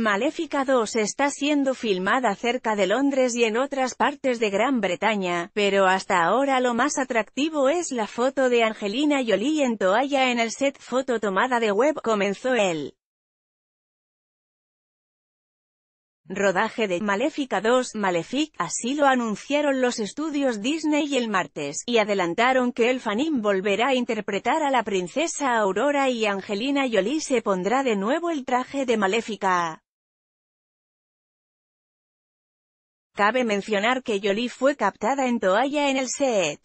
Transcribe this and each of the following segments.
Maléfica 2 está siendo filmada cerca de Londres y en otras partes de Gran Bretaña, pero hasta ahora lo más atractivo es la foto de Angelina Jolie en toalla en el set foto tomada de web, comenzó el rodaje de Maléfica 2, Malefic, así lo anunciaron los estudios Disney el martes, y adelantaron que el fanín volverá a interpretar a la princesa Aurora y Angelina Jolie se pondrá de nuevo el traje de Maléfica. Cabe mencionar que Jolie fue captada en toalla en el set.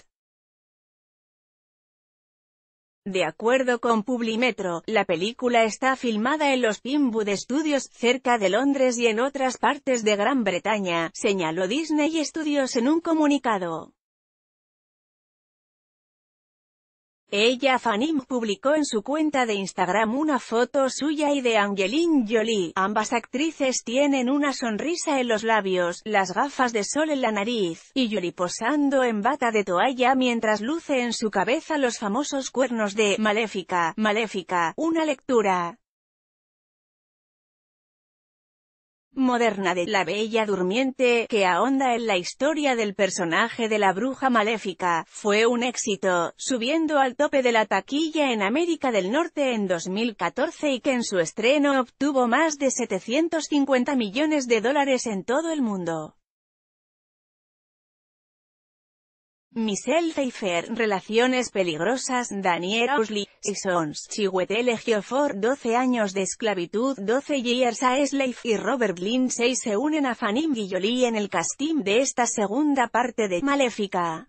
De acuerdo con Publimetro, la película está filmada en los Pinwood Studios, cerca de Londres y en otras partes de Gran Bretaña, señaló Disney Studios en un comunicado. Ella Fanim publicó en su cuenta de Instagram una foto suya y de Angeline Jolie. Ambas actrices tienen una sonrisa en los labios, las gafas de sol en la nariz, y Jolie posando en bata de toalla mientras luce en su cabeza los famosos cuernos de Maléfica, Maléfica, una lectura. moderna de La Bella Durmiente, que ahonda en la historia del personaje de la bruja maléfica, fue un éxito, subiendo al tope de la taquilla en América del Norte en 2014 y que en su estreno obtuvo más de 750 millones de dólares en todo el mundo. Michelle Pfeiffer, Relaciones peligrosas, Daniel O'Sli, Sons, Chihuetel Ejiofor, 12 años de esclavitud, 12 years a slave, y Robert Lindsay se unen a Fanim Guilloli en el casting de esta segunda parte de Maléfica.